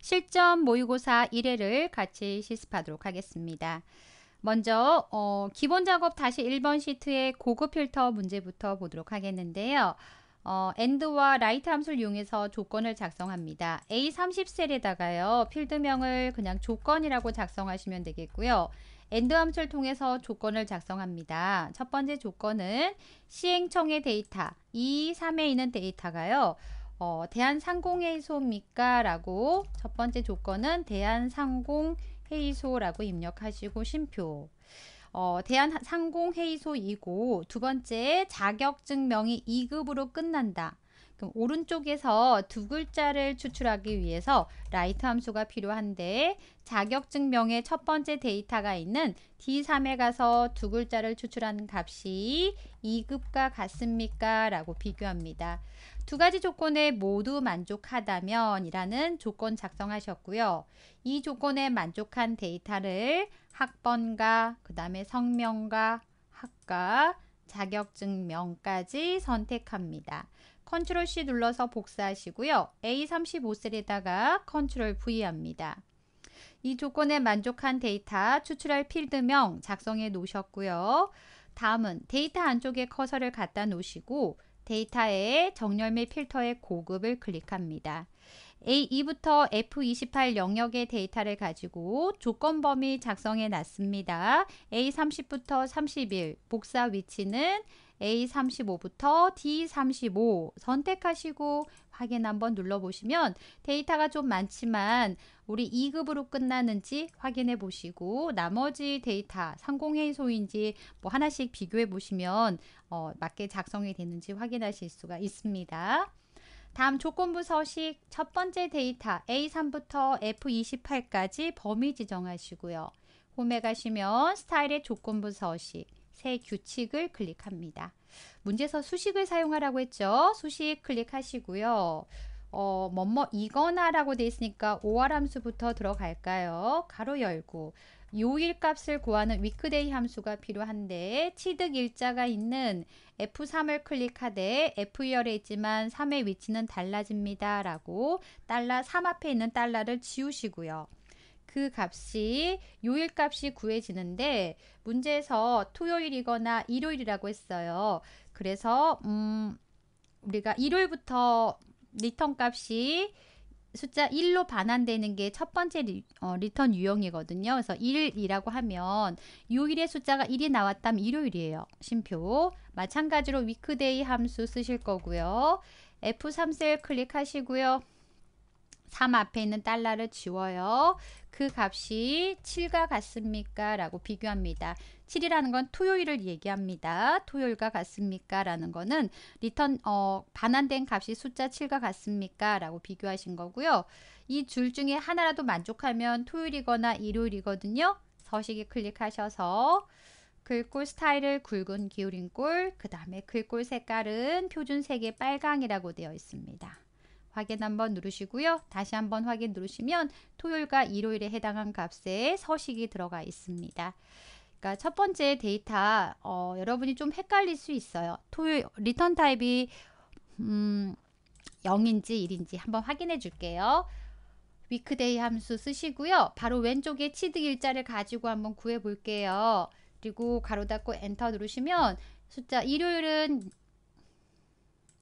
실전 모의고사 1회를 같이 실습하도록 하겠습니다. 먼저 어, 기본 작업 다시 1번 시트의 고급 필터 문제부터 보도록 하겠는데요. 어, AND와 라이트 함수를 이용해서 조건을 작성합니다. A30셀에다가요. 필드명을 그냥 조건이라고 작성하시면 되겠고요. AND 함수를 통해서 조건을 작성합니다. 첫 번째 조건은 시행청의 데이터, e 3에 있는 데이터가요. 어, 대한상공회의소입니까라고 첫 번째 조건은 대한상공회의소라고 입력하시고 심표. 어, 대한상공회의소이고 두 번째 자격증명이 2급으로 끝난다. 그럼 오른쪽에서 두 글자를 추출하기 위해서 라이트 함수가 필요한데 자격증명의 첫 번째 데이터가 있는 D3에 가서 두 글자를 추출한 값이 2급과 같습니까? 라고 비교합니다. 두 가지 조건에 모두 만족하다면 이라는 조건 작성하셨고요. 이 조건에 만족한 데이터를 학번과 그 다음에 성명과 학과 자격증명까지 선택합니다. 컨트롤 C 눌러서 복사하시고요. A35셀에다가 컨트롤 V 합니다. 이 조건에 만족한 데이터 추출할 필드명 작성해 놓으셨고요. 다음은 데이터 안쪽에 커서를 갖다 놓으시고 데이터에 정렬 및 필터의 고급을 클릭합니다. A2부터 F28 영역의 데이터를 가지고 조건 범위 작성해 놨습니다. A30부터 31, 복사 위치는 A35부터 D35 선택하시고 확인 한번 눌러보시면 데이터가 좀 많지만 우리 2급으로 끝나는지 확인해 보시고 나머지 데이터 상공회의소인지 뭐 하나씩 비교해 보시면 어, 맞게 작성이 되는지 확인하실 수가 있습니다. 다음 조건부 서식 첫 번째 데이터 A3부터 F28까지 범위 지정하시고요. 홈에 가시면 스타일의 조건부 서식 새 규칙을 클릭합니다. 문제에서 수식을 사용하라고 했죠. 수식 클릭하시고요. 어, 뭐뭐 이거나 라고 돼 있으니까 오알 함수부터 들어갈까요? 가로 열고 요일 값을 구하는 위크데이 함수가 필요한데 취득 일자가 있는 F3을 클릭하되 f 열에 있지만 3의 위치는 달라집니다. 라고 달러 3 앞에 있는 달러를 지우시고요. 그 값이 요일 값이 구해지는데 문제에서 토요일이거나 일요일이라고 했어요. 그래서 음 우리가 일요일부터 리턴 값이 숫자 1로 반환되는 게 첫 번째 리, 어, 턴 유형이거든요. 그래서 1이라고 하면 요일에 숫자가 1이 나왔다면 일요일이에요. 심표. 마찬가지로 위크데이 함수 쓰실 거고요. F3셀 클릭하시고요. 3 앞에 있는 달러를 지워요. 그 값이 7과 같습니까? 라고 비교합니다. 7이라는 건 토요일을 얘기합니다. 토요일과 같습니까? 라는 거는 리턴 어, 반환된 값이 숫자 7과 같습니까? 라고 비교하신 거고요. 이 줄 중에 하나라도 만족하면 토요일이거나 일요일이거든요. 서식에 클릭하셔서 글꼴 스타일을 굵은 기울인 꼴, 그 다음에 글꼴 색깔은 표준 색의 빨강이라고 되어 있습니다. 확인 한번 누르시고요. 다시 한번 확인 누르시면 토요일과 일요일에 해당한 값에 서식이 들어가 있습니다. 그러니까 첫 번째 데이터 어, 여러분이 좀 헷갈릴 수 있어요. 토요일 리턴 타입이 음, 0인지 1인지 한번 확인해 줄게요. 위크데이 함수 쓰시고요. 바로 왼쪽에 치드 일자를 가지고 한번 구해 볼게요. 그리고 가로 닫고 엔터 누르시면 숫자 일요일은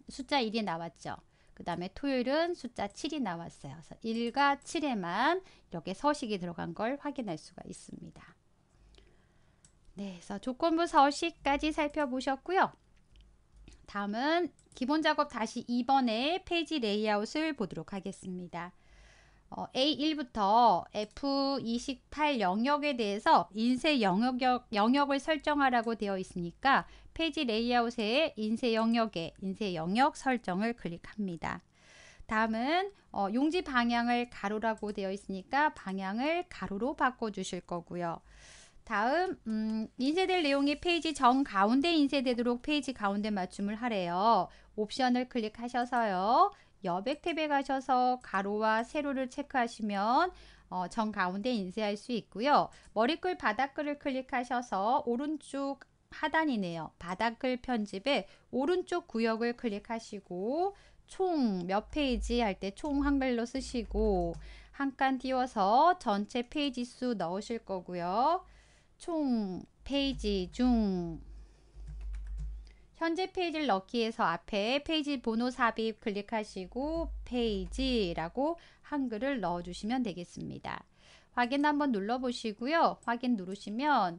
숫자 1이 나왔죠. 그 다음에 토요일은 숫자 7이 나왔어요. 그래서 1과 7에만 이렇게 서식이 들어간 걸 확인할 수가 있습니다. 네, 그래서 조건부 서식까지 살펴보셨고요. 다음은 기본 작업 다시 2번의 페이지 레이아웃을 보도록 하겠습니다. 어, A1부터 F28 영역에 대해서 인쇄 영역, 영역을 설정하라고 되어 있으니까 페이지 레이아웃의 인쇄 영역에 인쇄 영역 설정을 클릭합니다. 다음은 어, 용지 방향을 가로라고 되어 있으니까 방향을 가로로 바꿔 주실 거고요. 다음 음, 인쇄될 내용이 페이지 정 가운데 인쇄되도록 페이지 가운데 맞춤을 하래요. 옵션을 클릭하셔서요. 여백 탭에 가셔서 가로와 세로를 체크하시면 어, 정 가운데 인쇄할 수 있고요. 머리글 바닥글을 클릭하셔서 오른쪽 하단이네요. 바닥글 편집에 오른쪽 구역을 클릭하시고 총 몇 페이지 할 때 총 한글로 쓰시고 한 칸 띄워서 전체 페이지 수 넣으실 거고요. 총 페이지 중 현재 페이지를 넣기에서 앞에 페이지 번호 삽입 클릭하시고 페이지라고 한글을 넣어주시면 되겠습니다. 확인 한번 눌러보시고요. 확인 누르시면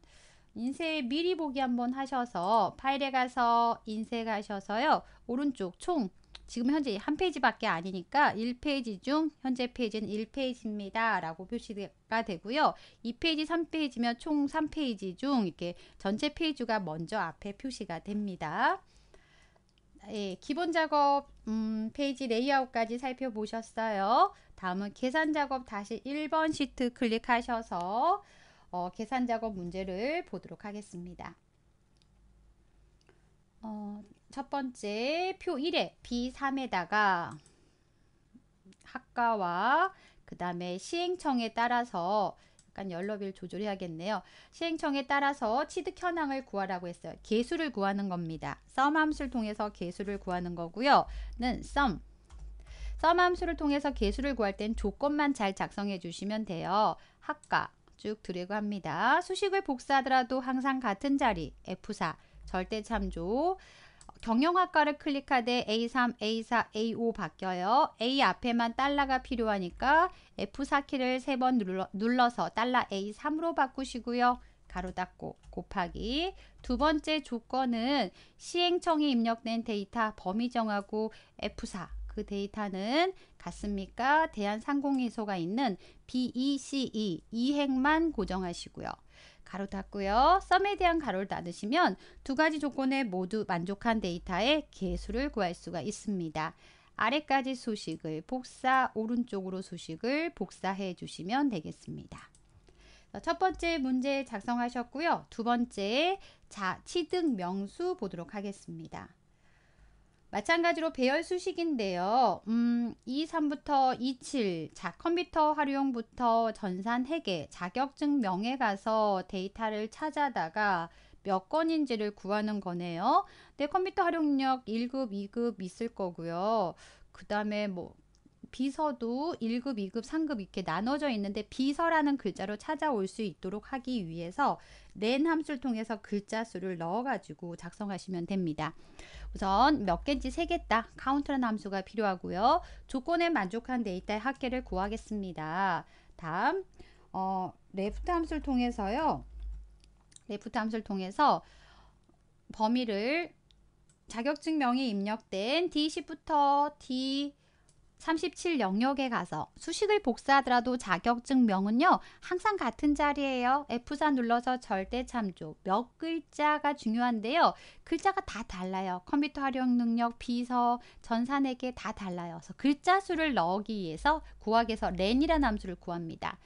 인쇄 미리 보기 한번 하셔서 파일에 가서 인쇄 가셔서요. 오른쪽 총 지금 현재 한 페이지밖에 아니니까 1페이지 중 현재 페이지는 1페이지입니다. 라고 표시가 되고요. 2페이지, 3페이지면 총 3페이지 중 이렇게 전체 페이지가 먼저 앞에 표시가 됩니다. 예, 기본 작업 음, 페이지 레이아웃까지 살펴보셨어요. 다음은 계산 작업 다시 1번 시트 클릭하셔서 어, 계산 작업 문제를 보도록 하겠습니다. 어, 첫 번째 표 1에 B3에다가 학과와 그 다음에 시행청에 따라서 약간 연로비를 조절해야겠네요. 시행청에 따라서 취득 현황을 구하라고 했어요. 개수를 구하는 겁니다. 썸 함수를 통해서 개수를 구하는 거고요. 는 썸. 썸 함수를 통해서 개수를 구할 땐 조건만 잘 작성해 주시면 돼요. 학과, 쭉드리고 합니다. 수식을 복사하더라도 항상 같은 자리 F4 절대 참조 경영학과를 클릭하되 A3, A4, A5 바뀌어요. A 앞에만 달러가 필요하니까 F4 키를 세 번 눌러, 서 달러 A3으로 바꾸시고요. 가로 닫고 곱하기 두 번째 조건은 시행청이 입력된 데이터 범위 정하고 F4 그 데이터는 같습니까? 대한상공인소가 있는 BECE e, 이행만 고정하시고요. 가로 닫고요. 썸에 대한 가로를 닫으시면 두 가지 조건에 모두 만족한 데이터의 개수를 구할 수가 있습니다. 아래까지 수식을 복사, 오른쪽으로 수식을 복사해 주시면 되겠습니다. 첫 번째 문제 작성하셨고요. 두 번째 자, 취득 명수 보도록 하겠습니다. 마찬가지로 배열 수식인데요. 음, 2, 3부터 2, 7. 자, 컴퓨터 활용부터 전산 회계, 자격증 명에 가서 데이터를 찾아다가 몇 건인지를 구하는 거네요. 내 컴퓨터 활용력 1급, 2급 있을 거고요. 그 다음에 뭐 비서도 1급, 2급, 3급 이렇게 나눠져 있는데 비서라는 글자로 찾아올 수 있도록 하기 위해서 낸 함수를 통해서 글자 수를 넣어가지고 작성하시면 됩니다. 우선 몇 개인지 세겠다 카운트라는 함수가 필요하고요. 조건에 만족한 데이터의 합계를 구하겠습니다. 다음 어, l e f 함수를 통해서요. l e f 함수를 통해서 범위를 자격증명이 입력된 D10부터 D 37 영역에 가서 수식을 복사하더라도 자격증명은요. 항상 같은 자리에요. F4 눌러서 절대 참조 몇 글자가 중요한데요. 글자가 다 달라요. 컴퓨터 활용 능력, 비서, 전산에게 다 달라요. 그래서 글자 수를 넣기 위해서 구하기에서 렌이라는 함수를 구합니다.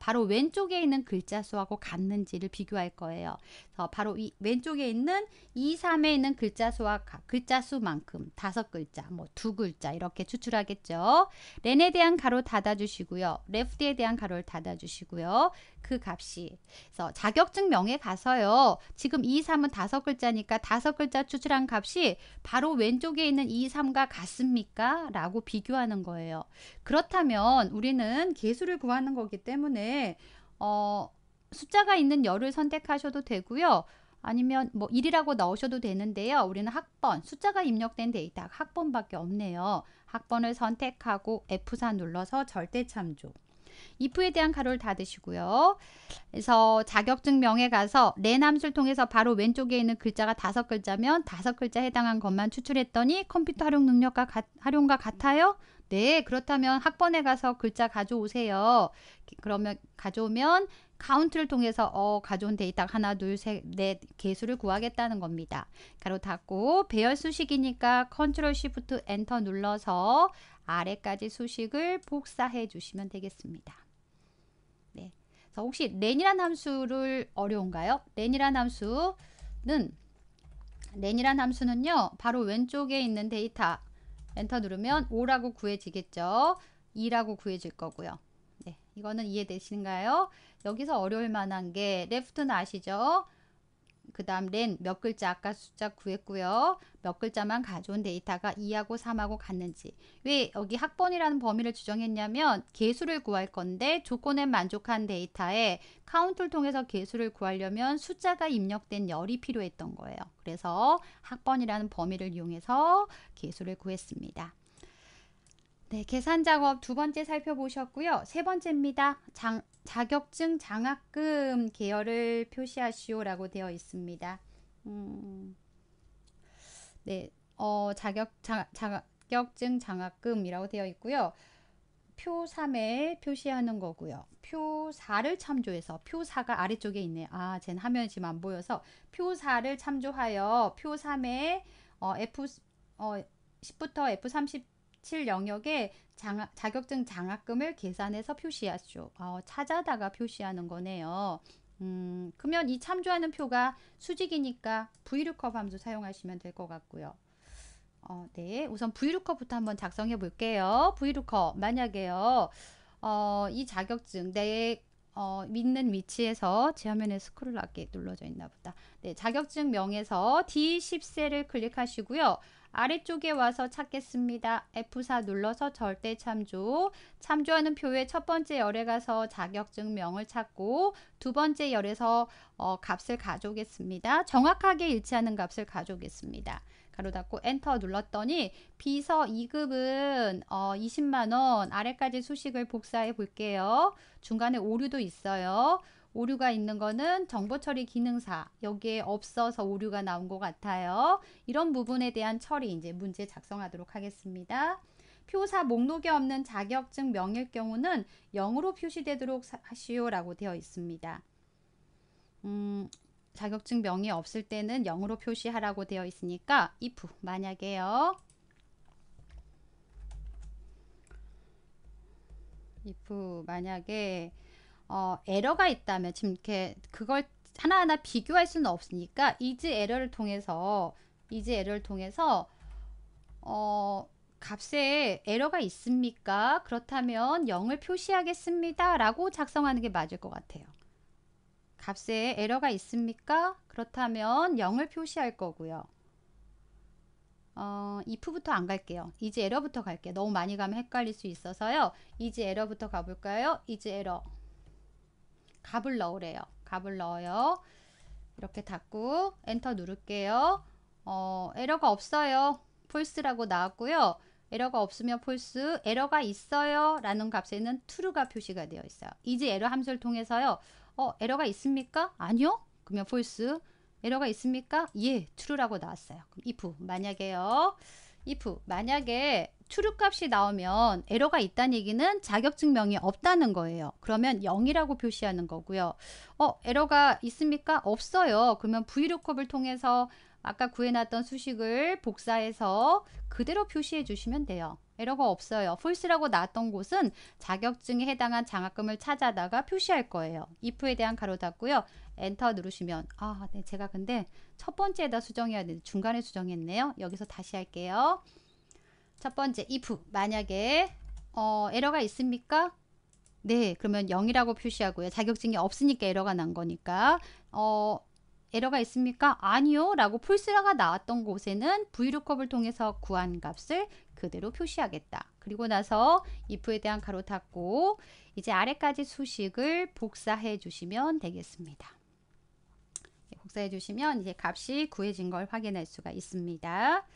바로 왼쪽에 있는 글자 수하고 같는지를 비교할 거예요. 바로 이 왼쪽에 있는 2, 3에 있는 글자 수와 글자 수만큼 다섯 글자, 뭐 두 글자 이렇게 추출하겠죠. 렌에 대한 가로 닫아주시고요. 레프트에 대한 가로를 닫아주시고요. 그 값이. 그래서 자격증 명에 가서요. 지금 2, 3은 다섯 글자니까 다섯 글자 추출한 값이 바로 왼쪽에 있는 2, 3과 같습니까? 라고 비교하는 거예요. 그렇다면 우리는 개수를 구하는 거기 때문에 어, 숫자가 있는 열을 선택하셔도 되고요. 아니면 뭐 1이라고 넣으셔도 되는데요. 우리는 학번, 숫자가 입력된 데이터 학번밖에 없네요. 학번을 선택하고 F4 눌러서 절대 참조. if에 대한 가로를 닫으시고요. 그래서 자격증 명에 가서 내남수를 통해서 바로 왼쪽에 있는 글자가 다섯 글자면 다섯 글자 해당한 것만 추출했더니 컴퓨터 활용 능력과 가, 활용과 같아요? 네, 그렇다면 학번에 가서 글자 가져오세요. 그러면 가져오면 카운트를 통해서 어, 가져온 데이터 하나, 둘, 셋, 넷 개수를 구하겠다는 겁니다. 가로 닫고 배열 수식이니까 컨트롤 시프트 엔터 눌러서 아래까지 수식을 복사해 주시면 되겠습니다. 네. 그래서 혹시 렌이란 함수를 어려운가요? 렌이란 함수는 렌이란 함수는요. 바로 왼쪽에 있는 데이터 엔터 누르면 5라고 구해지겠죠. 2라고 구해질 거고요. 네. 이거는 이해되시는가요? 여기서 어려울 만한 게 레프트는 아시죠? 그 다음 렌, 몇 글자 아까 숫자 구했고요. 몇 글자만 가져온 데이터가 2하고 3하고 갔는지왜 여기 학번이라는 범위를 지정했냐면 개수를 구할 건데 조건에 만족한 데이터에 카운트를 통해서 개수를 구하려면 숫자가 입력된 열이 필요했던 거예요. 그래서 학번이라는 범위를 이용해서 개수를 구했습니다. 네, 계산 작업 두 번째 살펴보셨고요. 세 번째입니다. 장, 자격증 장학금 계열을 표시하시오라고 되어 있습니다. 음, 네, 어, 자격, 자, 자격증 장학금이라고 되어 있고요. 표 3에 표시하는 거고요. 표 4를 참조해서 표 4가 아래쪽에 있네. 아, 쟨 화면이 지금 안 보여서 표 4를 참조하여 표 3에 어, F 어, 10부터 F30 칠 영역에 장 자격증 장학금을 계산해서 표시하죠. 어, 찾아다가 표시하는 거네요. 음, 그러면 이 참조하는 표가 수직이니까 v l o o 함수 사용하시면 될 것 같고요. 어, 네, 우선 v l o o 부터 한번 작성해 볼게요. v l o o 만약에요. 어, 이 자격증 내 어, 믿는 위치에서 제 화면에 스크롤 하게 눌러져 있나 보다. 네, 자격증 명에서 D10셀을 클릭하시고요. 아래쪽에 와서 찾겠습니다. F4 눌러서 절대 참조 참조하는 표의 첫 번째 열에 가서 자격증명을 찾고 두 번째 열에서 어, 값을 가져오겠습니다. 정확하게 일치하는 값을 가져오겠습니다. 가로 닫고 엔터 눌렀더니 비서 2급은 어, 20만원 아래까지 수식을 복사해 볼게요. 중간에 오류도 있어요. 오류가 있는 거는 정보 처리 기능사 여기에 없어서 오류가 나온 것 같아요. 이런 부분에 대한 처리 이제 문제 작성하도록 하겠습니다. 표사 목록에 없는 자격증 명일 경우는 0으로 표시되도록 하시오라고 되어 있습니다. 음, 자격증 명이 없을 때는 0으로 표시하라고 되어 있으니까 if 만약에요. if 만약에 어, 에러가 있다면 지금 이렇게 그걸 하나하나 비교할 수는 없으니까 이즈 에러를 통해서 이즈 에러를 통해서 어, 값에 에러가 있습니까? 그렇다면 0을 표시하겠습니다. 라고 작성하는 게 맞을 것 같아요. 값에 에러가 있습니까? 그렇다면 0을 표시할 거고요. 어, if부터 안 갈게요. 이제 에러부터 갈게요. 너무 많이 가면 헷갈릴 수 있어서요. 이제 에러부터 가볼까요? 이제 에러. 갑을 넣으래요. 갑을 넣어요. 이렇게 닫고 엔터 누를게요. 어, 에러가 없어요. 폴스라고 나왔고요. 에러가 없으면 폴스, 에러가 있어요 라는 값에는 true가 표시가 되어 있어요. 이제 에러 함수를 통해서요. 어, 에러가 있습니까? 아니요. 그러면 폴스. 에러가 있습니까? 예, true라고 나왔어요. 그럼 if 만약에요. if 만약에 출 r 값이 나오면 에러가 있다는 얘기는 자격증명이 없다는 거예요. 그러면 0이라고 표시하는 거고요. 어, 에러가 있습니까? 없어요. 그러면 v l o o 을 통해서 아까 구해놨던 수식을 복사해서 그대로 표시해 주시면 돼요. 에러가 없어요. false라고 나왔던 곳은 자격증에 해당한 장학금을 찾아다가 표시할 거예요. if에 대한 가로 닫고요. 엔터 누르시면 아, 네. 제가 근데 첫 번째에다 수정해야 되는데 중간에 수정했네요. 여기서 다시 할게요. 첫 번째 if 만약에 어, 에러가 있습니까? 네, 그러면 0이라고 표시하고요. 자격증이 없으니까 에러가 난 거니까. 어, 에러가 있습니까? 아니요 라고 풀스라가 나왔던 곳에는 v l o o k 통해서 구한 값을 그대로 표시하겠다. 그리고 나서 if에 대한 가로 닫고 이제 아래까지 수식을 복사해 주시면 되겠습니다. 예, 복사해 주시면 이제 값이 구해진 걸 확인할 수가 있습니다.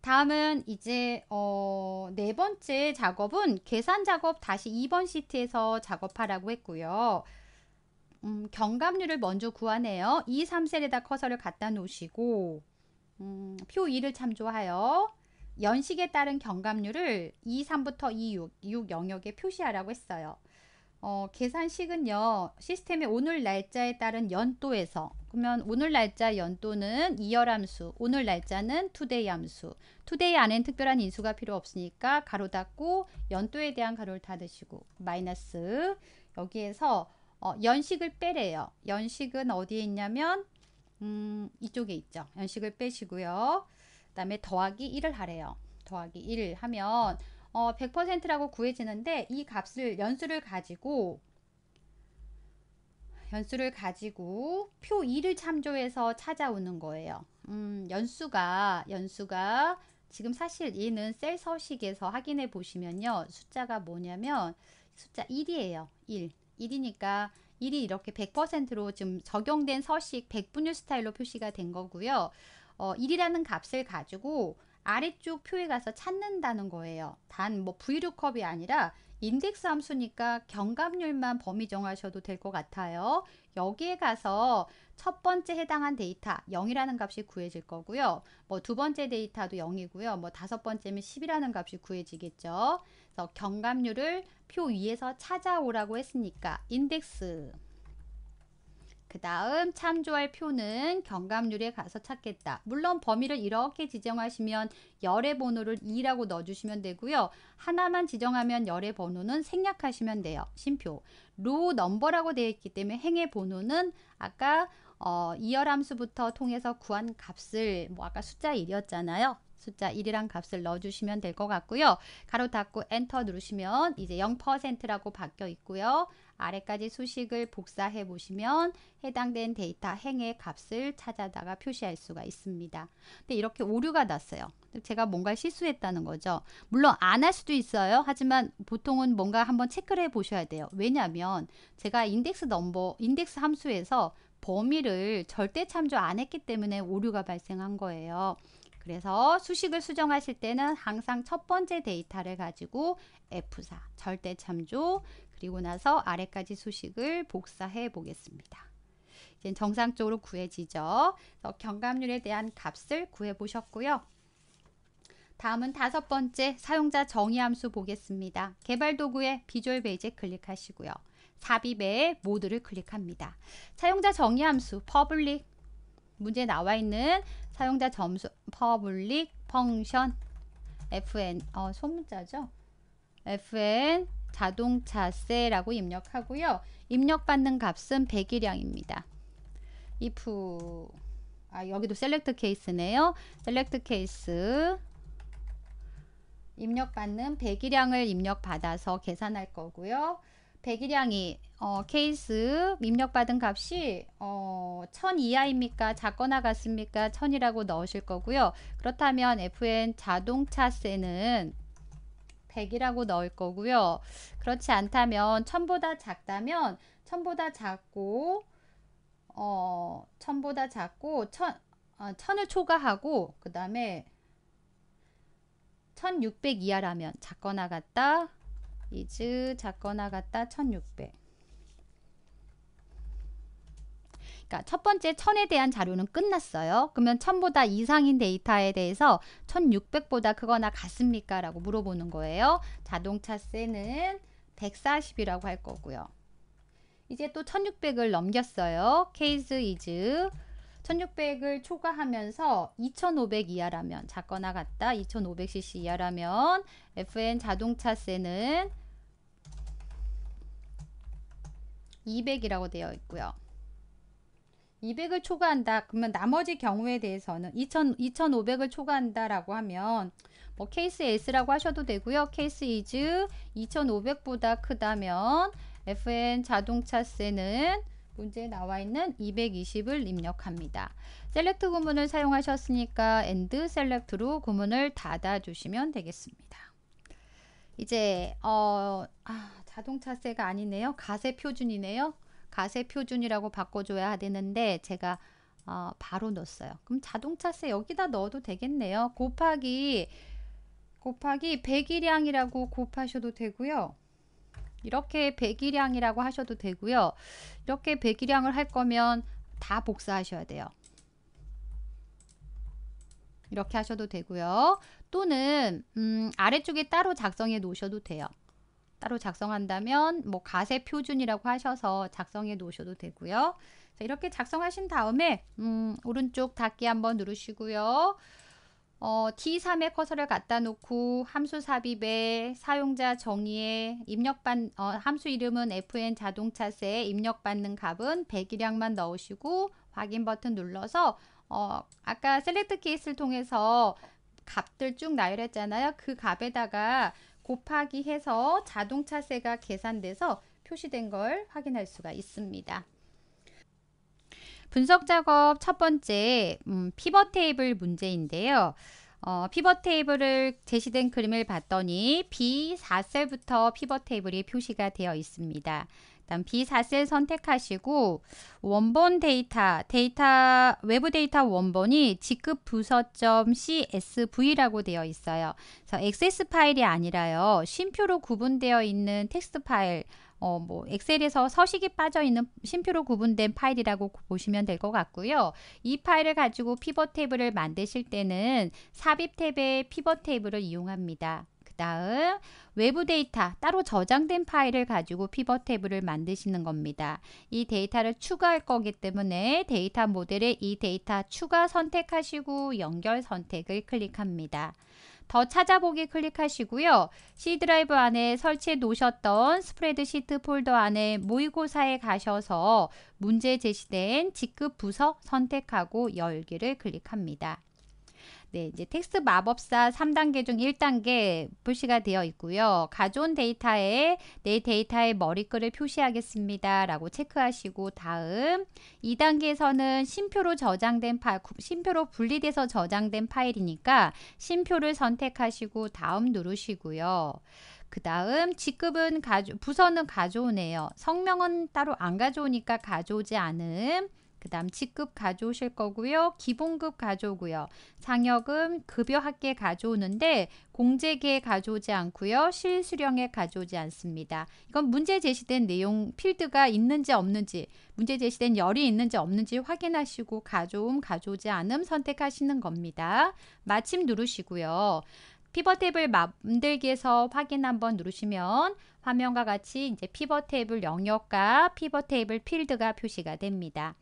다음은 이제 어, 네 번째 작업은 계산 작업 다시 2번 시트에서 작업하라고 했고요. 음, 경감률을 먼저 구하네요. 2, 3셀에다 커서를 갖다 놓으시고 음, 표 2를 참조하여 연식에 따른 경감률을 2, 3부터 2, 6, 6 영역에 표시하라고 했어요. 어, 계산식은요. 시스템의 오늘 날짜에 따른 연도에서 그러면 오늘 날짜 연도는 이열함수, 오늘 날짜는 투데이 함수. 투데이 안엔 특별한 인수가 필요 없으니까 가로 닫고 연도에 대한 가로를 닫으시고 마이너스 여기에서 어, 연식을 빼래요. 연식은 어디에 있냐면 음, 이쪽에 있죠. 연식을 빼시고요. 그 다음에 더하기 1을 하래요. 더하기 1 하면 어, 100%라고 구해지는데 이 값을 연수를 가지고 연수를 가지고 표 2를 참조해서 찾아오는 거예요. 음, 연수가 연수가 지금 사실 얘는 셀 서식에서 확인해 보시면요. 숫자가 뭐냐면 숫자 1이에요. 1. 1이니까 1이 이렇게 100%로 지금 적용된 서식 100분율 스타일로 표시가 된 거고요. 어, 1이라는 값을 가지고 아래쪽 표에 가서 찾는다는 거예요. 단 뭐 v l o o 이 아니라 인덱스 함수니까 경감률만 범위 정하셔도 될 것 같아요. 여기에 가서 첫 번째 해당한 데이터 0이라는 값이 구해질 거고요. 뭐 두 번째 데이터도 0이고요. 뭐 다섯 번째면 10이라는 값이 구해지겠죠. 그래서 경감률을 표 위에서 찾아오라고 했으니까 인덱스 그 다음 참조할 표는 경감률에 가서 찾겠다. 물론 범위를 이렇게 지정하시면 열의 번호를 2라고 넣어주시면 되고요. 하나만 지정하면 열의 번호는 생략하시면 돼요. 심표. 로 넘버라고 되어 있기 때문에 행의 번호는 아까 어, 이열함수부터 통해서 구한 값을 뭐 아까 숫자 1이었잖아요. 숫자 1이란 값을 넣어주시면 될 것 같고요. 가로 닫고 엔터 누르시면 이제 0%라고 바뀌어 있고요. 아래까지 수식을 복사해 보시면 해당된 데이터 행의 값을 찾아다가 표시할 수가 있습니다. 근데 이렇게 오류가 났어요. 제가 뭔가 실수했다는 거죠. 물론 안 할 수도 있어요. 하지만 보통은 뭔가 한번 체크를 해 보셔야 돼요. 왜냐하면 제가 인덱스 넘버, 인덱스 함수에서 범위를 절대 참조 안 했기 때문에 오류가 발생한 거예요. 그래서 수식을 수정하실 때는 항상 첫 번째 데이터를 가지고 F4 절대 참조 그리고 나서 아래까지 수식을 복사해 보겠습니다. 이제 정상적으로 구해지죠. 경감률에 대한 값을 구해 보셨고요. 다음은 다섯 번째 사용자 정의 함수 보겠습니다. 개발 도구의 비주얼 베이직 클릭하시고요. 삽입에 모드를 클릭합니다. 사용자 정의 함수 public 문제에 나와 있는 사용자 점수 public function fn 어, 소문자죠. fn 자동차세라고 입력하고요. 입력받는 값은 배기량입니다. if 아 여기도 셀렉트 케이스네요. 셀렉트 케이스 입력받는 배기량을 입력받아서 계산할 거고요. 백일양이 어, 케이스 입력받은 값이 어, 1 이하입니까? 작거나 같습니까? 천이라고 넣으실 거고요. 그렇다면 FN 자동차세는 100이라고 넣을 거고요. 그렇지 않다면 천보다 작다면 천보다 작고 어, 1보다 작고 천, 어, 1을 초과하고 그 다음에 1600 이하라면 작거나 같다 이즈 작거나 같다 1600 그러니까 첫 번째 1 0 0 0에 대한 자료는 끝났어요. 그러면 1 0 0 0보다 이상인 데이터에 대해서 1600보다 크거나 같습니까? 라고 물어보는 거예요. 자동차세는 140이라고 할 거고요. 이제 또 1600을 넘겼어요. 케이스 이즈 1600을 초과하면서 2500 이하라면 작거나 같다 2500cc 이하라면 FN 자동차세는 200이라고 되어 있고요. 200을 초과한다. 그러면 나머지 경우에 대해서는 2000, 2500을 초과한다라고 하면 뭐 케이스 S라고 하셔도 되고요. 케이스 이즈 2500보다 크다면 FN 자동차세는 문제에 나와 있는 220을 입력합니다. 셀렉트 구문을 사용하셨으니까 엔드 셀렉트로 구문을 닫아 주시면 되겠습니다. 이제 어 아, 자동차세가 아니네요. 가세 표준이네요. 가세 표준이라고 바꿔줘야 되는데 제가 어, 바로 넣었어요. 그럼 자동차세 여기다 넣어도 되겠네요. 곱하기 곱하기 배기량이라고 곱하셔도 되고요. 이렇게 배기량이라고 하셔도 되고요. 이렇게 배기량을 할 거면 다 복사하셔야 돼요. 이렇게 하셔도 되고요. 또는 음, 아래쪽에 따로 작성해 놓으셔도 돼요. 따로 작성한다면 뭐 가세 표준이라고 하셔서 작성해 놓으셔도 되고요. 자, 이렇게 작성하신 다음에 음, 오른쪽 닫기 한번 누르시고요. 어, t 3의 커서를 갖다 놓고 함수 삽입에 사용자 정의에 입력받 어, 함수 이름은 FN 자동차세 입력받는 값은 100이량만 넣으시고 확인 버튼 눌러서 어, 아까 셀렉트 케이스를 통해서 값들 쭉 나열했잖아요. 그 값에다가 곱하기 해서 자동차세가 계산돼서 표시된 걸 확인할 수가 있습니다. 분석 작업 첫 번째 음, 피벗 테이블 문제인데요. 어, 피벗 테이블을 제시된 그림을 봤더니 B4셀부터 피벗 테이블이 표시가 되어 있습니다. 다음 B4셀 선택하시고 원본 데이터, 데이터 외부 데이터 원본이 직급 부서.csv라고 점 되어 있어요. 그래서 액세스 파일이 아니라요. 쉼표로 구분되어 있는 텍스트 파일 어, 뭐 엑셀에서 서식이 빠져 있는 심표로 구분된 파일이라고 보시면 될 것 같고요. 이 파일을 가지고 피벗 테이블을 만드실 때는 삽입 탭의 피벗 테이블을 이용합니다. 그 다음 외부 데이터 따로 저장된 파일을 가지고 피벗 테이블을 만드시는 겁니다. 이 데이터를 추가할 거기 때문에 데이터 모델에 이 데이터 추가 선택하시고 연결 선택을 클릭합니다. 더 찾아보기 클릭하시고요. C 드라이브 안에 설치해 놓으셨던 스프레드시트 폴더 안에 모의고사에 가셔서 문제 제시된 직급 부서 선택하고 열기를 클릭합니다. 네, 이제 텍스트 마법사 3단계 중 1단계 표시가 되어 있고요. 가져온 데이터에 내 데이터의 머리글을 표시하겠습니다. 라고 체크하시고 다음 2단계에서는 심표로 저장된 파일, 심표로 분리돼서 저장된 파일이니까 심표를 선택하시고 다음 누르시고요. 그 다음 직급은 가 부서는 가져오네요. 성명은 따로 안 가져오니까 가져오지 않음 그 다음 직급 가져오실 거고요. 기본급 가져오고요. 상여금, 급여 합계 가져오는데 공제계 가져오지 않고요. 실수령에 가져오지 않습니다. 이건 문제 제시된 내용 필드가 있는지 없는지 문제 제시된 열이 있는지 없는지 확인하시고 가져옴, 가져오지 않음 선택하시는 겁니다. 마침 누르시고요. 피벗 탭을 만들기에서 확인 한번 누르시면 화면과 같이 이제 피벗 탭을 영역과 피벗 탭을 필드가 표시가 됩니다.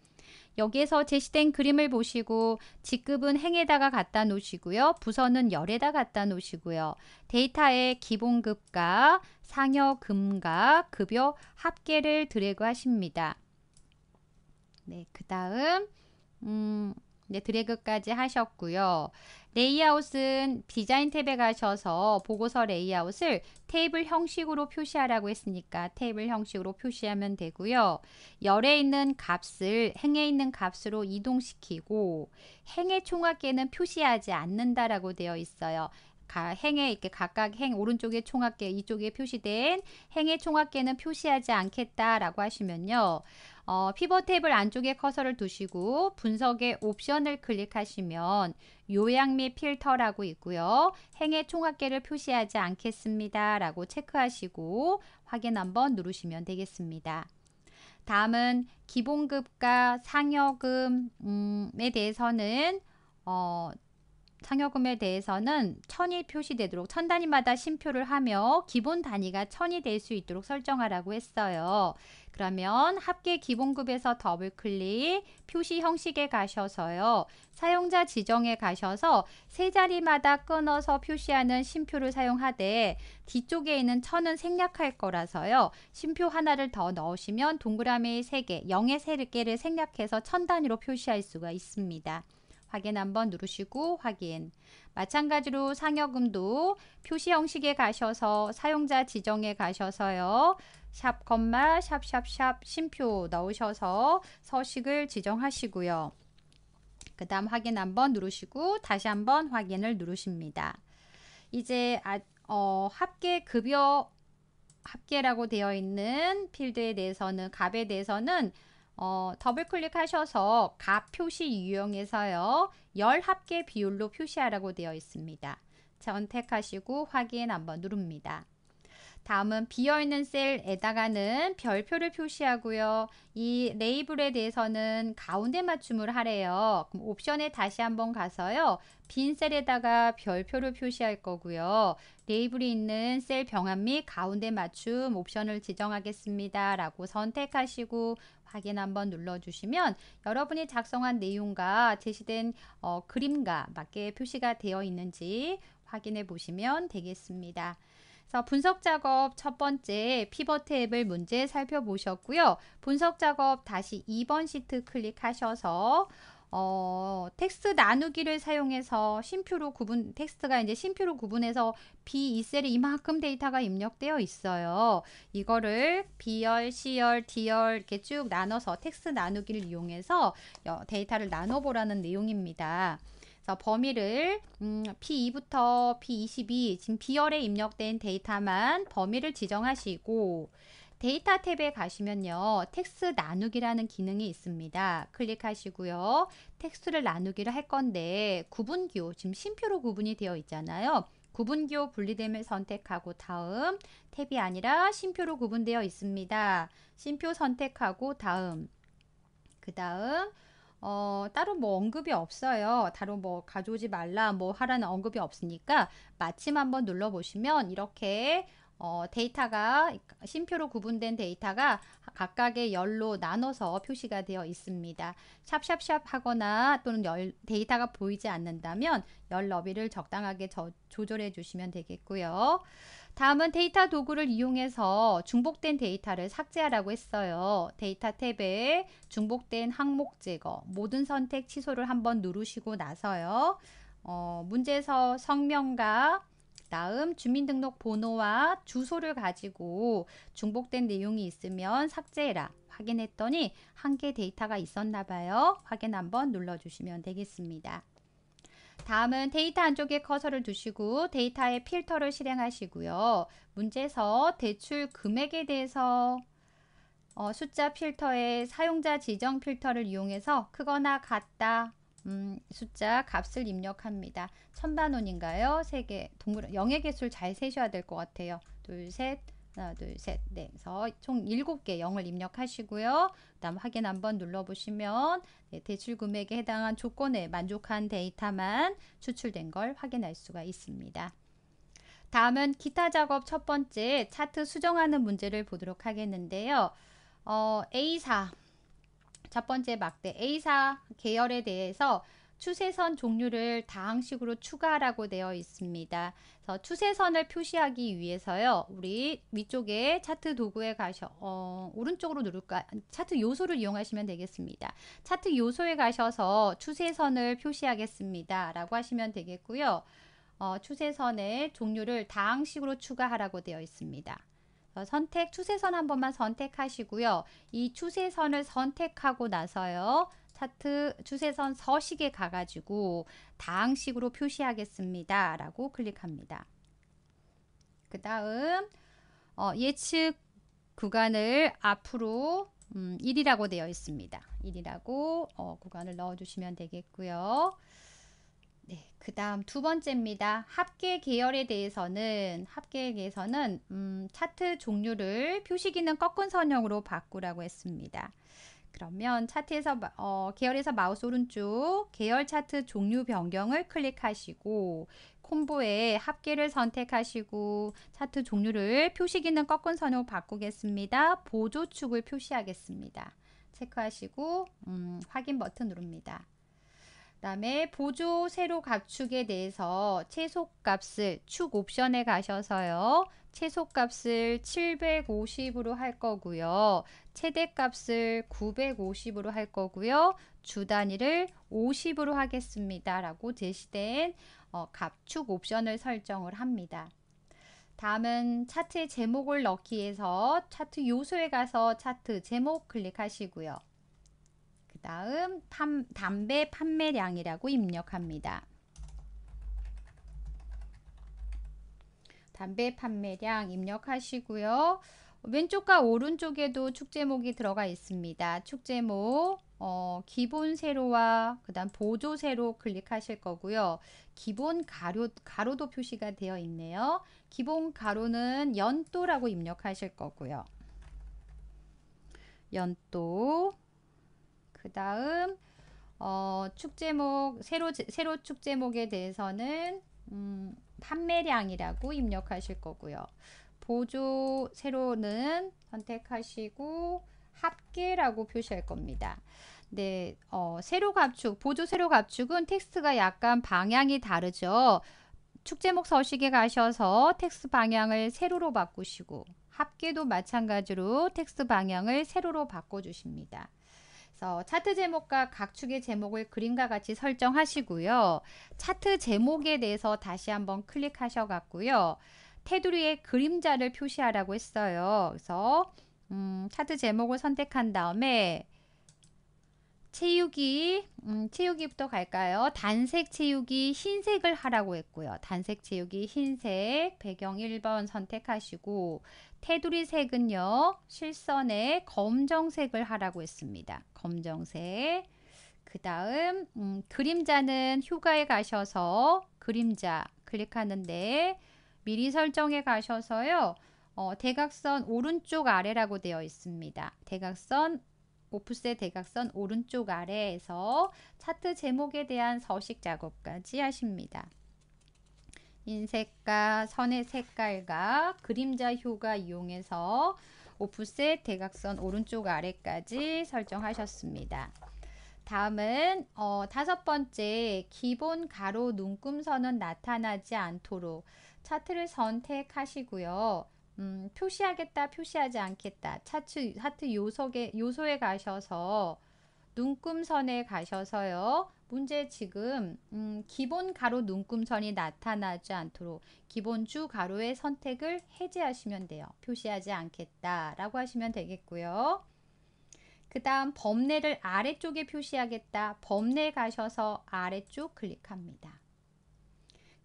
여기에서 제시된 그림을 보시고 직급은 행에다가 갖다 놓으시고요. 부서는 열에다 갖다 놓으시고요. 데이터에 기본급과 상여금과 급여 합계를 드래그 하십니다. 네, 그 다음 음, 이 드래그까지 하셨고요. 레이아웃은 디자인 탭에 가셔서 보고서 레이아웃을 테이블 형식으로 표시하라고 했으니까 테이블 형식으로 표시하면 되고요. 열에 있는 값을 행에 있는 값으로 이동시키고 행의 총합계는 표시하지 않는다라고 되어 있어요. 행에 이렇게 각각 행 오른쪽에 총합계 이쪽에 표시된 행의 총합계는 표시하지 않겠다라고 하시면요. 어, 피벗 탭을 안쪽에 커서를 두시고 분석의 옵션을 클릭하시면 요약 및 필터라고 있고요. 행의 총합계를 표시하지 않겠습니다. 라고 체크하시고 확인 한번 누르시면 되겠습니다. 다음은 기본급과 상여금에 대해서는 어, 상여금에 대해서는 천이 표시되도록 천 단위마다 심표를 하며 기본 단위가 천이 될 수 있도록 설정하라고 했어요. 그러면 합계 기본급에서 더블 클릭, 표시 형식에 가셔서요. 사용자 지정에 가셔서 세 자리마다 끊어서 표시하는 심표를 사용하되 뒤쪽에 있는 천은 생략할 거라서요. 심표 하나를 더 넣으시면 동그라미 3개, 0의 3개를 생략해서 천 단위로 표시할 수가 있습니다. 확인 한번 누르시고 확인 마찬가지로 상여금도 표시 형식에 가셔서 사용자 지정에 가셔서요 샵 건마 샵샵샵 심표 넣으셔서 서식을 지정하시고요 그 다음 확인 한번 누르시고 다시 한번 확인을 누르십니다 이제 아, 어, 합계 급여 합계라고 되어 있는 필드에 대해서는 값에 대해서는 어, 더블 클릭하셔서 값 표시 유형에서요. 열 합계 비율로 표시하라고 되어 있습니다. 선택하시고 확인 한번 누릅니다. 다음은 비어있는 셀에다가는 별표를 표시하고요. 이 레이블에 대해서는 가운데 맞춤을 하래요. 그럼 옵션에 다시 한번 가서요. 빈 셀에다가 별표를 표시할 거고요. 레이블이 있는 셀 병합 및 가운데 맞춤 옵션을 지정하겠습니다. 라고 선택하시고 확인 한번 눌러주시면 여러분이 작성한 내용과 제시된 어, 그림과 맞게 표시가 되어 있는지 확인해 보시면 되겠습니다. 분석 작업 첫 번째 피벗 탭을 문제 살펴보셨고요. 분석 작업 다시 2번 시트 클릭하셔서 어, 텍스트 나누기를 사용해서 심표로 구분, 텍스트가 이제 심표로 구분해서 B2 셀에 이만큼 데이터가 입력되어 있어요. 이거를 B열, C열, D열 이렇게 쭉 나눠서 텍스트 나누기를 이용해서 어, 데이터를 나눠보라는 내용입니다. 그래서 범위를 음, P2부터 P22, 지금 B열에 입력된 데이터만 범위를 지정하시고 데이터 탭에 가시면요. 텍스트 나누기라는 기능이 있습니다. 클릭하시고요. 텍스트를 나누기를 할 건데 구분기호, 지금 심표로 구분이 되어 있잖아요. 구분기호 분리됨을 선택하고 다음 탭이 아니라 심표로 구분되어 있습니다. 심표 선택하고 다음 그 다음 어, 따로 뭐 언급이 없어요. 따로 뭐 가져오지 말라, 뭐 하라는 언급이 없으니까 마침 한번 눌러보시면 이렇게 어, 데이터가 심표로 구분된 데이터가 각각의 열로 나눠서 표시가 되어 있습니다. 샵샵샵 하거나 또는 열, 데이터가 보이지 않는다면 열 너비를 적당하게 저, 조절해 주시면 되겠고요. 다음은 데이터 도구를 이용해서 중복된 데이터를 삭제하라고 했어요. 데이터 탭에 중복된 항목 제거, 모든 선택 취소를 한번 누르시고 나서요. 어, 문제에서 성명과 다음 주민등록번호와 주소를 가지고 중복된 내용이 있으면 삭제해라. 확인했더니 한 개 데이터가 있었나 봐요. 확인 한번 눌러주시면 되겠습니다. 다음은 데이터 안쪽에 커서를 두시고 데이터의 필터를 실행하시고요. 문제서 에 대출 금액에 대해서 어, 숫자 필터의 사용자 지정 필터를 이용해서 크거나 같다 음, 숫자 값을 입력합니다. 천만원인가요? 세개 동물 영역의 수를 잘 세셔야 될 것 같아요. 둘, 셋, 하나, 둘, 셋, 넷. 네, 그래서 총 7개 0을 입력하시고요. 그 다음 확인 한번 눌러보시면 네, 대출 금액에 해당한 조건에 만족한 데이터만 추출된 걸 확인할 수가 있습니다. 다음은 기타 작업 첫 번째 차트 수정하는 문제를 보도록 하겠는데요. 어, A4 첫 번째 막대 A사 계열에 대해서 추세선 종류를 다항식으로 추가라고 하 되어 있습니다. 그래서 추세선을 표시하기 위해서요. 우리 위쪽에 차트 도구에 가셔 어, 오른쪽으로 누를까 차트 요소를 이용하시면 되겠습니다. 차트 요소에 가셔서 추세선을 표시하겠습니다. 라고 하시면 되겠고요. 어, 추세선의 종류를 다항식으로 추가하라고 되어 있습니다. 어, 선택 추세선 한 번만 선택하시고요. 이 추세선을 선택하고 나서요. 차트 추세선 서식에 가가지고 다항식으로 표시하겠습니다. 라고 클릭합니다. 그 다음 어, 예측 구간을 앞으로 음, 1이라고 되어 있습니다. 1이라고 어, 구간을 넣어주시면 되겠고요. 네, 그 다음 두 번째입니다. 합계 계열에 대해서는 합계에 서는 음, 차트 종류를 표시기는 꺾은 선형으로 바꾸라고 했습니다. 그러면 차트에서 어, 계열에서 마우스 오른쪽 계열 차트 종류 변경을 클릭하시고 콤보에 합계를 선택하시고 차트 종류를 표시기는 꺾은 선으로 바꾸겠습니다. 보조축을 표시하겠습니다. 체크하시고 음, 확인 버튼 누릅니다. 다음에 보조 세로 각축에 대해서 최소값을 축 옵션에 가셔서요. 최소값을 750으로 할 거고요. 최대값을 950으로 할 거고요. 주 단위를 50으로 하겠습니다. 라고 제시된 어, 값축 옵션을 설정을 합니다. 다음은 차트의 제목을 넣기에서 차트 요소에 가서 차트 제목 클릭하시고요. 다음 탐, 담배 판매량이라고 입력합니다. 담배 판매량 입력하시고요. 왼쪽과 오른쪽에도 축제목이 들어가 있습니다. 축제목, 어, 기본 세로와 그 다음 보조 세로 클릭하실 거고요. 기본 가로, 가로도 표시가 되어 있네요. 기본 가로는 연도라고 입력하실 거고요. 연도 그 다음 어, 축제목 새로 새로 축제목에 대해서는 음, 판매량이라고 입력하실 거고요. 보조 세로는 선택하시고 합계라고 표시할 겁니다. 네, 어, 세로 감축, 보조 세로 감축은 텍스트가 약간 방향이 다르죠. 축제목 서식에 가셔서 텍스트 방향을 세로로 바꾸시고 합계도 마찬가지로 텍스트 방향을 세로로 바꿔주십니다. 해서 차트 제목과 각 축의 제목을 그림과 같이 설정하시고요. 차트 제목에 대해서 다시 한번 클릭하셔 갖고요. 테두리에 그림자를 표시하라고 했어요. 그래서 음, 차트 제목을 선택한 다음에 체육이 음, 채우기부터 갈까요? 단색 체육이 흰색을 하라고 했고요. 단색 체육이 흰색, 배경 1번 선택하시고, 테두리색은요, 실선에 검정색을 하라고 했습니다. 검정색. 그 다음, 음, 그림자는 휴가에 가셔서 그림자 클릭하는데, 미리 설정에 가셔서요, 어, 대각선 오른쪽 아래라고 되어 있습니다. 대각선 오프셋 대각선 오른쪽 아래에서 차트 제목에 대한 서식 작업까지 하십니다. 인색과 선의 색깔과 그림자 효과 이용해서 오프셋 대각선 오른쪽 아래까지 설정하셨습니다. 다음은 어, 다섯 번째 기본 가로 눈금선은 나타나지 않도록 차트를 선택하시고요. 음, 표시하겠다, 표시하지 않겠다. 차트, 하트 요석에, 요소에 가셔서 눈금선에 가셔서요. 문제 지금 음, 기본 가로 눈금선이 나타나지 않도록 기본 주 가로의 선택을 해제하시면 돼요. 표시하지 않겠다라고 하시면 되겠고요. 그 다음 범례를 아래쪽에 표시하겠다. 범례 가셔서 아래쪽 클릭합니다.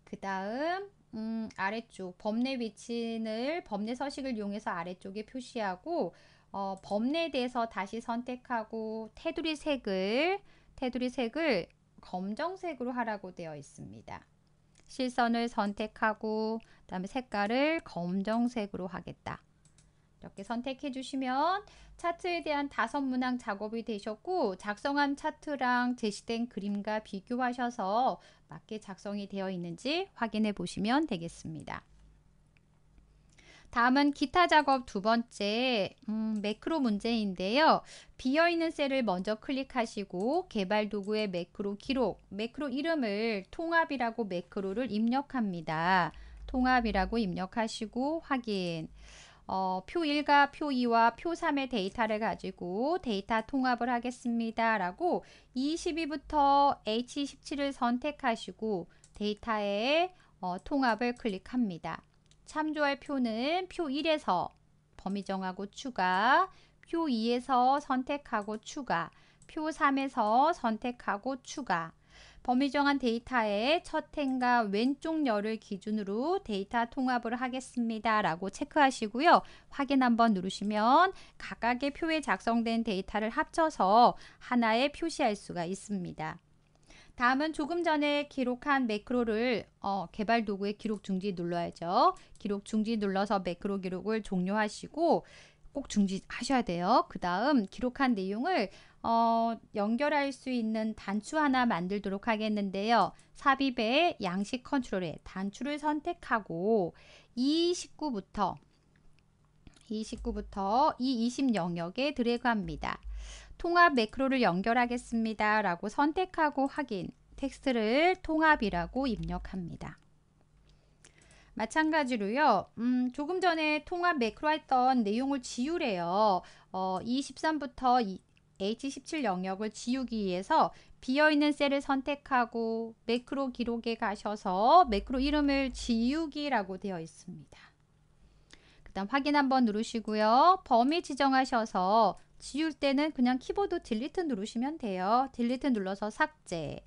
그 다음 음, 아래쪽 범례 위치를 범례 서식을 이용해서 아래쪽에 표시하고 어, 범례에 대해서 다시 선택하고 테두리 색을 테두리 색을 검정색으로 하라고 되어 있습니다. 실선을 선택하고 그다음에 색깔을 검정색으로 하겠다. 이렇게 선택해 주시면 차트에 대한 다섯 문항 작업이 되셨고 작성한 차트랑 제시된 그림과 비교하셔서 맞게 작성이 되어 있는지 확인해 보시면 되겠습니다. 다음은 기타 작업 두 번째 음, 매크로 문제인데요. 비어있는 셀을 먼저 클릭하시고 개발 도구의 매크로 기록, 매크로 이름을 통합이라고 매크로를 입력합니다. 통합이라고 입력하시고 확인. 어, 표 1과 표 2와 표 3의 데이터를 가지고 데이터 통합을 하겠습니다. 라고 22부터 H17을 선택하시고 데이터의 어, 통합을 클릭합니다. 참조할 표는 표 1에서 범위 정하고 추가, 표 2에서 선택하고 추가, 표 3에서 선택하고 추가, 범위 정한 데이터의 첫 행과 왼쪽 열을 기준으로 데이터 통합을 하겠습니다. 라고 체크하시고요. 확인 한번 누르시면 각각의 표에 작성된 데이터를 합쳐서 하나에 표시할 수가 있습니다. 다음은 조금 전에 기록한 매크로를 어, 개발 도구의 기록 중지 눌러야죠. 기록 중지 눌러서 매크로 기록을 종료하시고 꼭 중지하셔야 돼요. 그 다음 기록한 내용을 어, 연결할 수 있는 단추 하나 만들도록 하겠는데요. 삽입에 양식 컨트롤에 단추를 선택하고 이식부터이식부터이 20 영역에 드래그합니다. 통합 매크로를 연결하겠습니다. 라고 선택하고 확인, 텍스트를 통합이라고 입력합니다. 마찬가지로요. 음, 조금 전에 통합 매크로 했던 내용을 지우래요. 어, 23부터 H17 영역을 지우기 위해서 비어있는 셀을 선택하고 매크로 기록에 가셔서 매크로 이름을 지우기라고 되어 있습니다. 그 다음 확인 한번 누르시고요. 범위 지정하셔서 지울 때는 그냥 키보드 딜리트 누르시면 돼요. 딜리트 눌러서 삭제.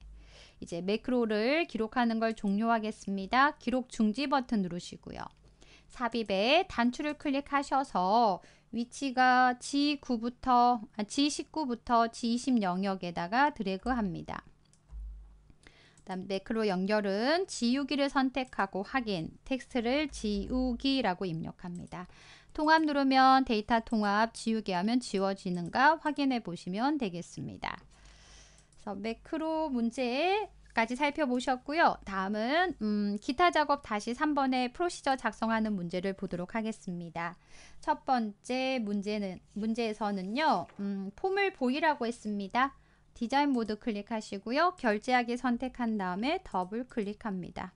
이제 매크로를 기록하는 걸 종료하겠습니다. 기록 중지 버튼 누르시고요. 삽입에 단추를 클릭하셔서 위치가 G9부터 G19부터 G20 영역에다가 드래그합니다. 다음 매크로 연결은 지우기를 선택하고 확인, 텍스트를 지우기라고 입력합니다. 통합 누르면 데이터 통합, 지우기 하면 지워지는가 확인해 보시면 되겠습니다. 그래서 매크로 문제에 까지 살펴보셨고요. 다음은 음, 기타 작업 다시 3번의 프로시저 작성하는 문제를 보도록 하겠습니다. 첫 번째 문제는 문제에서는요. 음, 폼을 보이라고 했습니다. 디자인 모드 클릭하시고요. 결제하기 선택한 다음에 더블 클릭합니다.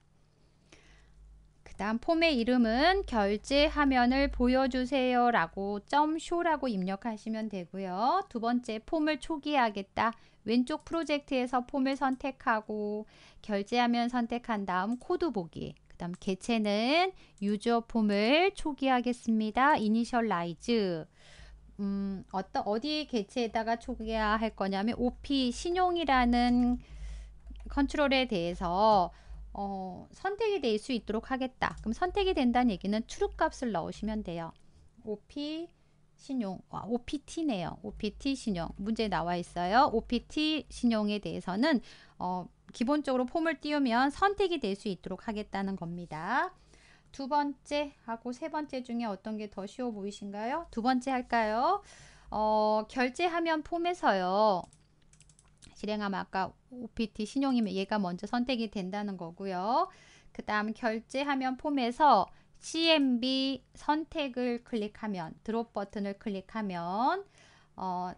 그 다음 폼의 이름은 결제 화면을 보여주세요 라고 점쇼라고 입력하시면 되고요. 두 번째 폼을 초기화하겠다. 왼쪽 프로젝트에서 폼을 선택하고 결제하면 선택한 다음 코드 보기 그 다음 개체는 유저 폼을 초기하겠습니다 이니셜라이즈 음, 어떤 어디 개체에다가 초기화할 거냐면 OP 신용이라는 컨트롤에 대해서 어, 선택이 될 수 있도록 하겠다. 그럼 선택이 된다는 얘기는 t r 값을 넣으시면 돼요. OP 신용, 와, 아, OPT네요. OPT 신용. 문제 나와 있어요. OPT 신용에 대해서는 어, 기본적으로 폼을 띄우면 선택이 될 수 있도록 하겠다는 겁니다. 두 번째 하고 세 번째 중에 어떤 게 더 쉬워 보이신가요? 두 번째 할까요? 어, 결제하면 폼에서요. 실행하면 아까 OPT 신용이면 얘가 먼저 선택이 된다는 거고요. 그 다음 결제하면 폼에서 CMB 선택을 클릭하면 드롭 버튼을 클릭하면 어,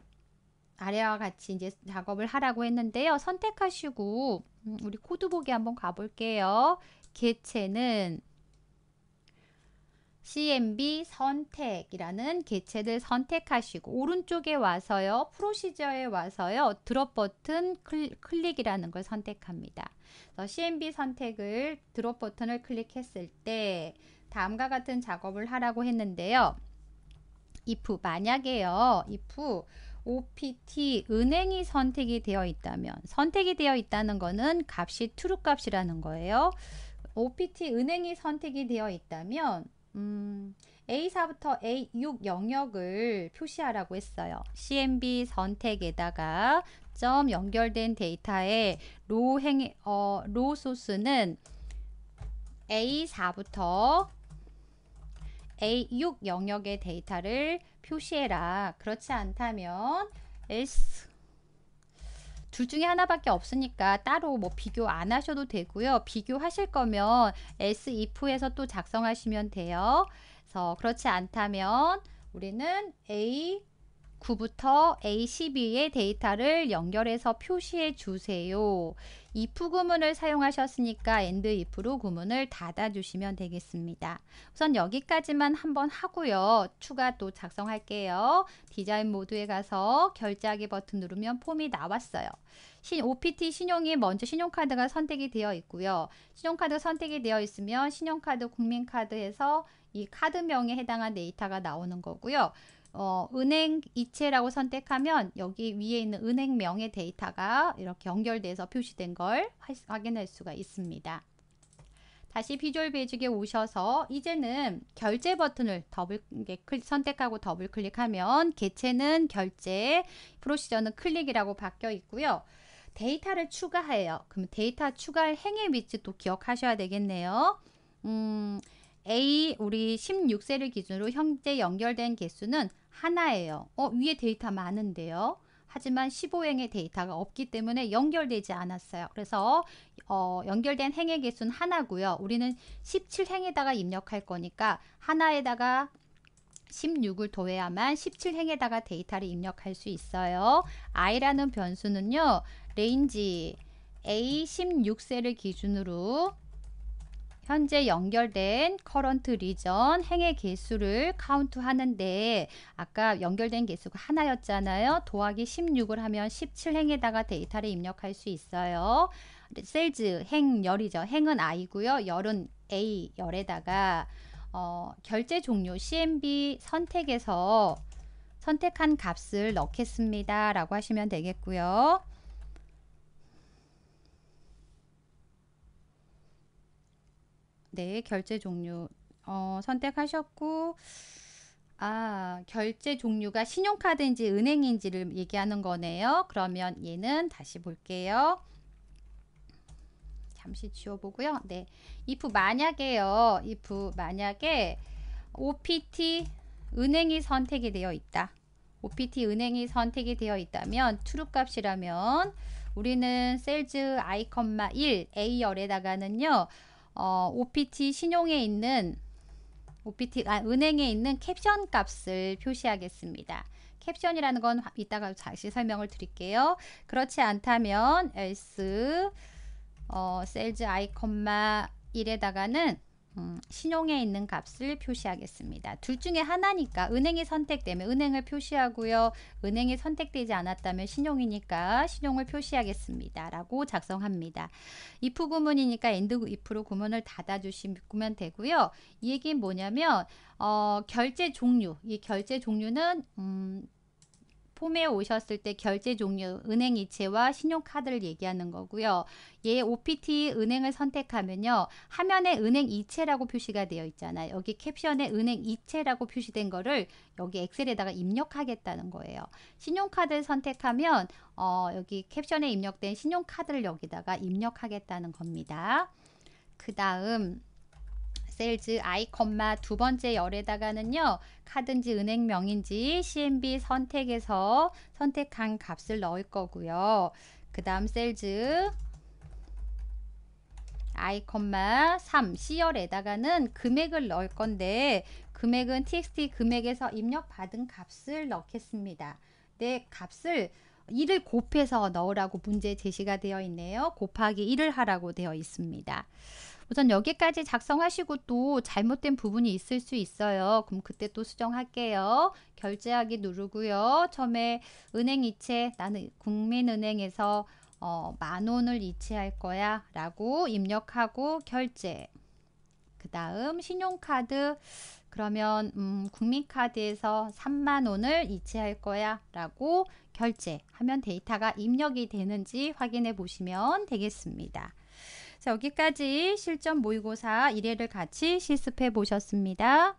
아래와 같이 이제 작업을 하라고 했는데요. 선택하시고 음, 우리 코드 보기 한번 가볼게요. 개체는 CMB 선택이라는 개체를 선택하시고 오른쪽에 와서요. 프로시저에 와서요. 드롭 버튼 클릭이라는 걸 선택합니다. CMB 선택을 드롭 버튼을 클릭했을 때 다음과 같은 작업을 하라고 했는데요. if 만약에요. if OPT 은행이 선택이 되어 있다면 선택이 되어 있다는 거는 값이 true 값이라는 거예요. OPT 은행이 선택이 되어 있다면 음, A4부터 A6 영역을 표시하라고 했어요. CMB 선택에다가 점 연결된 데이터의 로 행, 어, 로 소스는 A4부터 A6 영역의 데이터를 표시해라. 그렇지 않다면 S 둘 중에 하나밖에 없으니까 따로 뭐 비교 안 하셔도 되고요. 비교하실 거면 S2에서 또 작성하시면 돼요. 그래서 그렇지 않다면 우리는 A 9부터 A12의 데이터를 연결해서 표시해 주세요. if 구문을 사용하셨으니까 and if로 구문을 닫아 주시면 되겠습니다. 우선 여기까지만 한번 하고요. 추가 또 작성할게요. 디자인 모드에 가서 결제하기 버튼 누르면 폼이 나왔어요. 신, OPT 신용이 먼저 신용카드가 선택이 되어 있고요. 신용카드 선택이 되어 있으면 신용카드, 국민카드에서 이 카드명에 해당한 데이터가 나오는 거고요. 어, 은행 이체라고 선택하면 여기 위에 있는 은행명의 데이터가 이렇게 연결돼서 표시된 걸 확인할 수가 있습니다. 다시 비주얼 베이직에 오셔서 이제는 결제 버튼을 더블 클릭, 선택하고 더블 클릭하면 개체는 결제, 프로시저는 클릭이라고 바뀌어 있고요. 데이터를 추가해요. 그럼 데이터 추가할 행의 위치 또 기억하셔야 되겠네요. 음, A 우리 16세를 기준으로 현재 연결된 개수는 하나예요. 어, 위에 데이터 많은데요. 하지만 15행의 데이터가 없기 때문에 연결되지 않았어요. 그래서 어, 연결된 행의 개수는 하나고요. 우리는 17행에다가 입력할 거니까 하나에다가 16을 더해야만 17행에다가 데이터를 입력할 수 있어요. i라는 변수는요. 레인지 A16셀을 기준으로 현재 연결된 커런트 리전 행의 개수를 카운트 하는데 아까 연결된 개수가 하나였잖아요. 도하기 16을 하면 17행에다가 데이터를 입력할 수 있어요. 셀즈 행열이죠. 행은 I고요. 열은 A 열에다가 어, 결제 종료 CMB 선택에서 선택한 값을 넣겠습니다. 라고 하시면 되겠고요. 네, 결제 종류 어, 선택하셨고 아, 결제 종류가 신용카드인지 은행인지를 얘기하는 거네요. 그러면 얘는 다시 볼게요. 잠시 지워보고요. 네, if 만약에요. if 만약에 OPT 은행이 선택이 되어 있다. OPT 은행이 선택이 되어 있다면 트루 값이라면 우리는 셀즈 아이콘마1 A열에다가는요. 어, OPT 신용에 있는 OPT 아, 은행에 있는 캡션 값을 표시하겠습니다. 캡션이라는 건 이따가 다시 설명을 드릴게요. 그렇지 않다면 else 어, 셀즈 아이콘마 1에다가는 음, 신용에 있는 값을 표시하겠습니다. 둘 중에 하나니까 은행이 선택되면 은행을 표시하고요. 은행이 선택되지 않았다면 신용이니까 신용을 표시하겠습니다. 라고 작성합니다. if 구문이니까 and if로 구문을 닫아주시면 되고요. 이 얘기는 뭐냐면 어, 결제 종류, 이 결제 종류는 음, 폼에 오셨을 때 결제 종류, 은행 이체와 신용카드를 얘기하는 거고요. 얘 OPT 은행을 선택하면요. 화면에 은행 이체라고 표시가 되어 있잖아요. 여기 캡션에 은행 이체라고 표시된 거를 여기 엑셀에다가 입력하겠다는 거예요. 신용카드를 선택하면 어, 여기 캡션에 입력된 신용카드를 여기다가 입력하겠다는 겁니다. 그 다음 엑셀즈 아이컴마 두 번째 열에다가는요. 카든지 은행명인지 CMB 선택해서 선택한 값을 넣을 거고요. 그 다음 셀즈 아이컴마 3 C열에다가는 금액을 넣을 건데 금액은 txt 금액에서 입력받은 값을 넣겠습니다. 네, 값을 1을 곱해서 넣으라고 문제 제시가 되어 있네요. 곱하기 1을 하라고 되어 있습니다. 우선 여기까지 작성하시고 또 잘못된 부분이 있을 수 있어요. 그럼 그때 또 수정할게요. 결제하기 누르고요. 처음에 은행 이체 나는 국민은행에서 어, 만 원을 이체할 거야 라고 입력하고 결제 그 다음 신용카드 그러면 음, 국민카드에서 3만 원을 이체할 거야 라고 결제하면 데이터가 입력이 되는지 확인해 보시면 되겠습니다. 여기까지 실전 모의고사 1회를 같이 실습해 보셨습니다.